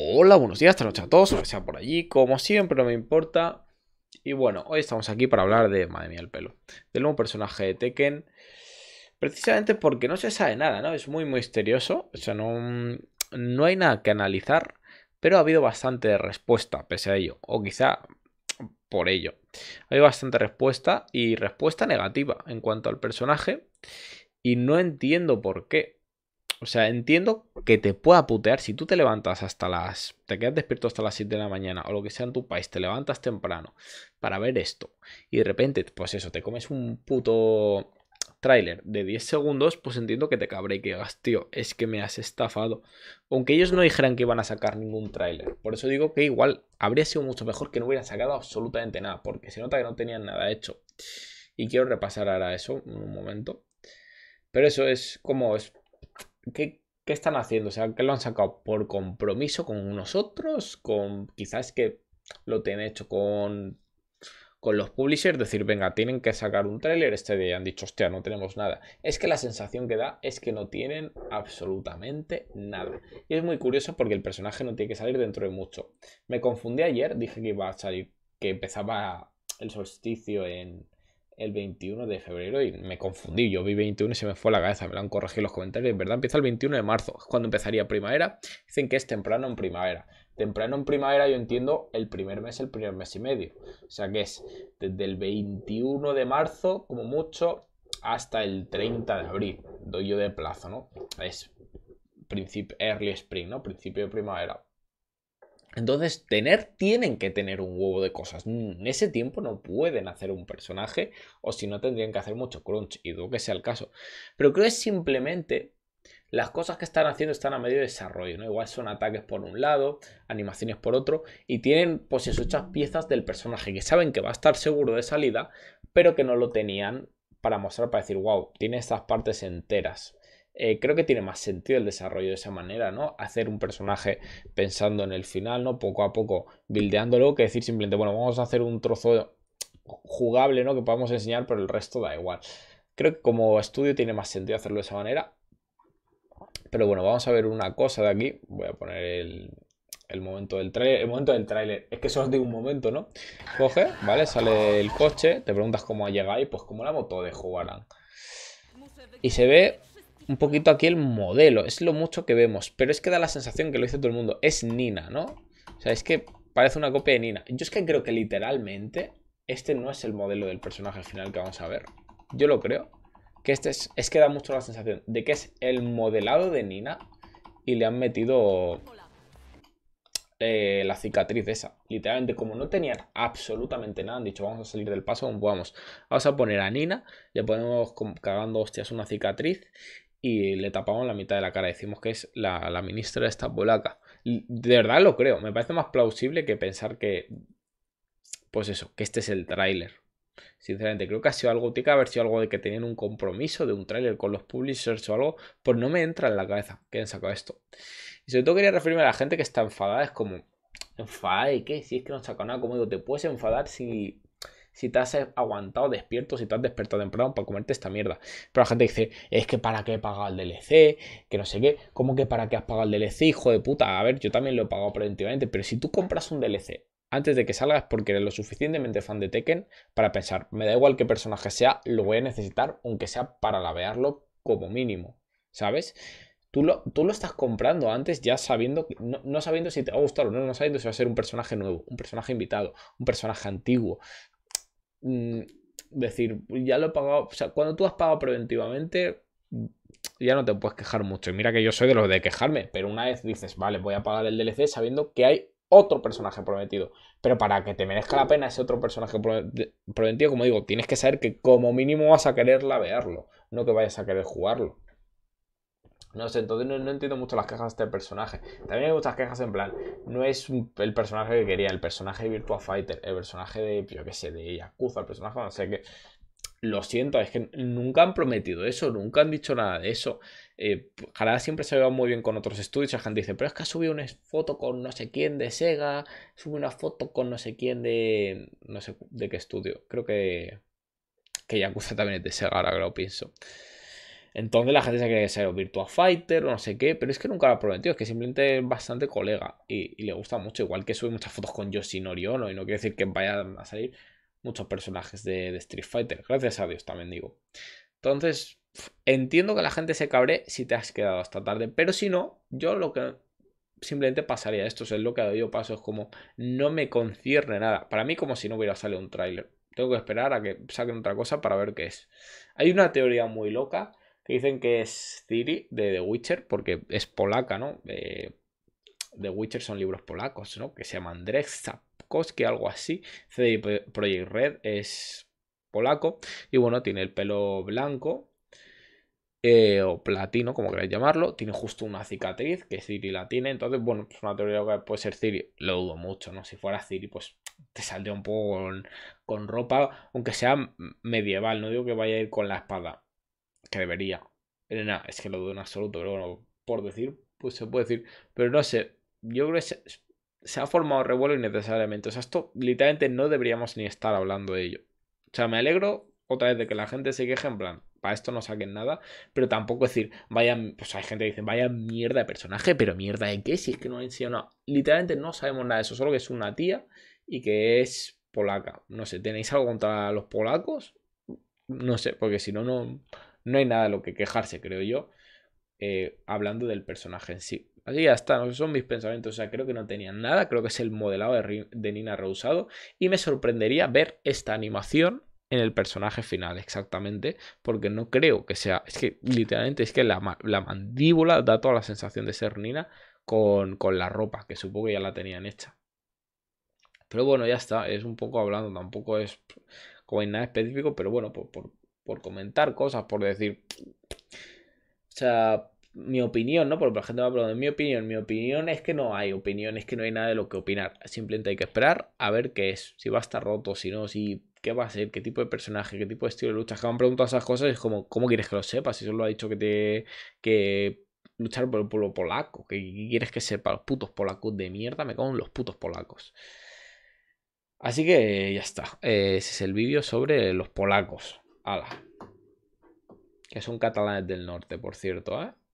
Hola, buenos días, noche a todos, o sea por allí, como siempre, no me importa. Y bueno, hoy estamos aquí para hablar de, madre mía, el pelo, del nuevo personaje de Tekken, precisamente porque no se sabe nada, ¿no? Es muy misterioso, o sea, no, no hay nada que analizar, pero ha habido bastante respuesta pese a ello, o quizá por ello. Ha habido bastante respuesta y respuesta negativa en cuanto al personaje, y no entiendo por qué. O sea, entiendo que te pueda putear si tú te levantas hasta las. te quedas despierto hasta las 7 de la mañana o lo que sea en tu país, te levantas temprano para ver esto y de repente, pues eso, te comes un puto tráiler de 10 segundos, pues entiendo que te cabré y que digas, tío, es que me has estafado. Aunque ellos no dijeran que iban a sacar ningún tráiler. Por eso digo que igual habría sido mucho mejor que no hubieran sacado absolutamente nada, porque se nota que no tenían nada hecho. Y quiero repasar ahora eso en un momento. Pero eso es como es ¿qué, están haciendo? O sea, ¿que lo han sacado por compromiso con nosotros? Con quizás que lo tienen hecho con con los publishers, decir, venga, tienen que sacar un tráiler este día. Han dicho, hostia, no tenemos nada. Es que la sensación que da es que no tienen absolutamente nada. Y es muy curioso porque el personaje no tiene que salir dentro de mucho. Me confundí ayer, dije que iba a salir, que empezaba el solsticio en, el 21 de febrero y me confundí. Yo vi 21 y se me fue la cabeza. Me lo han corregido los comentarios. En verdad empieza el 21 de marzo, es cuando empezaría primavera. Dicen que es temprano en primavera. Temprano en primavera yo entiendo el primer mes, el primer mes y medio. O sea que es desde el 21 de marzo, como mucho, hasta el 30 de abril. Doy yo de plazo, ¿no? Es principio, early spring, ¿no? Principio de primavera. Entonces, tener, tienen que tener un huevo de cosas. Mm, en ese tiempo no pueden hacer un personaje, o si no, tendrían que hacer mucho crunch, y dudo que sea el caso. Pero creo que simplemente las cosas que están haciendo están a medio desarrollo, ¿no? Igual son ataques por un lado, animaciones por otro, y tienen, pues, esas piezas del personaje que saben que va a estar seguro de salida, pero que no lo tenían para mostrar, para decir, wow, tiene estas partes enteras. Eh, creo que tiene más sentido el desarrollo de esa manera, ¿no? Hacer un personaje pensando en el final, ¿no? Poco a poco, buildeándolo, que decir simplemente, bueno, vamos a hacer un trozo jugable, ¿no? Que podamos enseñar, pero el resto da igual. Creo que como estudio tiene más sentido hacerlo de esa manera. Pero bueno, vamos a ver una cosa de aquí. Voy a poner el, momento del tráiler. El momento del tráiler. Es que solo de un momento, ¿no? Coge, ¿vale? Sale el coche. Te preguntas cómo ha llegado y pues como la moto de jugarán. Y se ve un poquito aquí el modelo. Es lo mucho que vemos. Pero es que da la sensación que lo dice todo el mundo. Es Nina, ¿no? O sea, es que parece una copia de Nina. Yo es que creo que literalmente este no es el modelo del personaje final que vamos a ver. Yo lo creo. Que este es, es que da mucho la sensación de que es el modelado de Nina y le han metido eh, la cicatriz esa. Literalmente, como no tenían absolutamente nada, han dicho, vamos a salir del paso vamos Vamos a poner a Nina, le ponemos cagando hostias una cicatriz y le tapamos la mitad de la cara. Decimos que es la, ministra de esta polaca. De verdad lo creo. Me parece más plausible que pensar que. Pues eso, que este es el tráiler. Sinceramente, creo que ha sido algo, tiene que haber sido algo de que tenían un compromiso de un tráiler con los publishers o algo, pues no me entra en la cabeza que han sacado esto. Y sobre todo quería referirme a la gente que está enfadada, es como, enfadada y qué, si es que no saca nada, como digo, te puedes enfadar si si te has aguantado despierto, si te has despertado temprano para comerte esta mierda. Pero la gente dice, es que para qué he pagado el DLC, que no sé qué, ¿cómo que para qué has pagado el DLC, hijo de puta? A ver, yo también lo he pagado preventivamente, pero si tú compras un DLC antes de que salgas porque eres lo suficientemente fan de Tekken para pensar, me da igual qué personaje sea, lo voy a necesitar, aunque sea para lavearlo como mínimo, ¿sabes? Tú lo, tú lo, estás comprando antes ya sabiendo, no, no sabiendo si te va a gustar o no, no sabiendo si va a ser un personaje nuevo, un personaje invitado, un personaje antiguo, Mm, decir, ya lo he pagado. O sea, cuando tú has pagado preventivamente, mm, ya no te puedes quejar mucho. Y mira que yo soy de los de quejarme, pero una vez dices, vale, voy a pagar el DLC sabiendo que hay otro personaje prometido. Pero para que te merezca la pena ese otro personaje prometido, como digo, tienes que saber que como mínimo vas a querer lavearlo, no que vayas a querer jugarlo. No sé, entonces no, entiendo mucho las quejas de este personaje. También hay muchas quejas en plan, no es el personaje que quería, el personaje de Virtua Fighter, el personaje de, yo qué sé, de Yakuza, el personaje, no sé qué. Lo siento, es que nunca han prometido eso, nunca han dicho nada de eso. Eh, siempre se va muy bien con otros estudios. La gente dice, pero es que ha subido una foto con no sé quién de Sega, sube una foto con no sé quién de. no sé de qué estudio. Creo que. que Yakuza también es de Sega, ahora que lo pienso. Entonces la gente se cree que es Virtua Fighter o no sé qué, pero es que nunca lo ha prometido, es que simplemente es bastante colega y, le gusta mucho, igual que sube muchas fotos con Yoshinori Ono y no quiere decir que vayan a salir muchos personajes de, Street Fighter, gracias a Dios también digo. Entonces, entiendo que la gente se cabre si te has quedado hasta tarde, pero si no, yo lo que simplemente pasaría esto, es lo que ha yo paso, es como no me concierne nada, para mí como si no hubiera salido un tráiler. Tengo que esperar a que saquen otra cosa para ver qué es. Hay una teoría muy loca dicen que es Ciri de The Witcher, porque es polaca, ¿no? Eh, The Witcher son libros polacos, ¿no? Que se llaman Zapkowski, algo así. CD Project Red es polaco. Y bueno, tiene el pelo blanco. Eh, o platino, como queráis llamarlo. Tiene justo una cicatriz, que Ciri la tiene. Entonces, bueno, es una teoría que puede ser Ciri. Lo dudo mucho, ¿no? Si fuera Ciri, pues te saldría un poco con ropa, aunque sea medieval. No digo que vaya a ir con la espada que debería. Elena, es que lo dudo en absoluto, pero bueno, por decir, pues se puede decir. Pero no sé, yo creo que se, ha formado revuelo innecesariamente. O sea, esto literalmente no deberíamos ni estar hablando de ello. O sea, me alegro otra vez de que la gente se queje en plan, para esto no saquen nada, pero tampoco decir, vaya, pues hay gente que dice, vaya mierda de personaje, pero mierda de qué, si es que no ha enseñado nada. Literalmente no sabemos nada de eso, solo que es una tía y que es polaca. No sé, ¿tenéis algo contra los polacos? No sé, porque si no, no, no hay nada de lo que quejarse, creo yo, eh, hablando del personaje en sí. Así ya está, no son mis pensamientos, o sea, creo que no tenían nada, creo que es el modelado de, Nina Reusado y me sorprendería ver esta animación en el personaje final, exactamente, porque no creo que sea, es que literalmente es que la, mandíbula da toda la sensación de ser Nina con, la ropa, que supongo que ya la tenían hecha. Pero bueno, ya está, es un poco hablando, tampoco es como en nada específico, pero bueno, por, por comentar cosas, por decir. O sea, mi opinión, ¿no? Porque la gente me ha preguntar, mi opinión, mi opinión es que no hay opinión, es que no hay nada de lo que opinar. Simplemente hay que esperar a ver qué es, si va a estar roto, si no, si qué va a ser, qué tipo de personaje, qué tipo de estilo de lucha. Que me han preguntado esas cosas es como, ¿cómo quieres que lo sepas? Si solo ha dicho que te. que luchar por el pueblo polaco, que quieres que sepa, los putos polacos de mierda, me cago los putos polacos. Así que ya está. Eh, ese es el vídeo sobre los polacos. Ala. Que son catalanes del norte, por cierto, ¿eh?